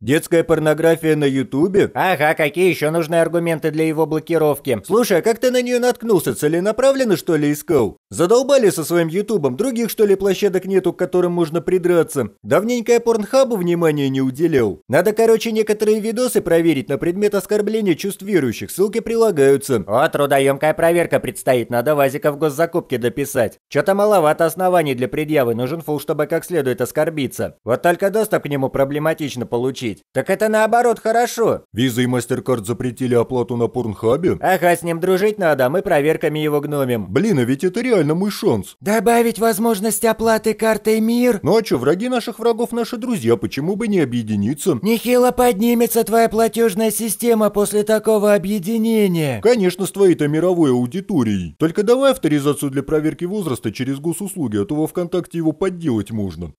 Детская порнография на Ютубе? Ага, какие еще нужны аргументы для его блокировки? Слушай, а как ты на нее наткнулся? Целенаправленно, что ли, искал? Задолбали со своим ютубом, других что ли площадок нету, к которым можно придраться. Давненько я порнхабу внимания не уделял. Надо, короче, некоторые видосы проверить на предмет оскорбления чувств верующих, ссылки прилагаются. О, трудоемкая проверка предстоит, надо Вазика в госзакупке дописать. Чё-то маловато оснований для предъявы, нужен фул, чтобы как следует оскорбиться. Вот только доступ к нему проблематично получить. Так это наоборот хорошо. Визы и мастер Мастеркард запретили оплату на порнхабе? Ага, с ним дружить надо, а мы проверками его гномим. Блин, а ведь это реально реально мой шанс. Добавить возможность оплаты картой МИР? Ну а чё, враги наших врагов наши друзья, почему бы не объединиться? Нехило поднимется твоя платежная система после такого объединения. Конечно, с твоей-то мировой аудиторией. Только давай авторизацию для проверки возраста через госуслуги, а то во ВКонтакте его подделать можно.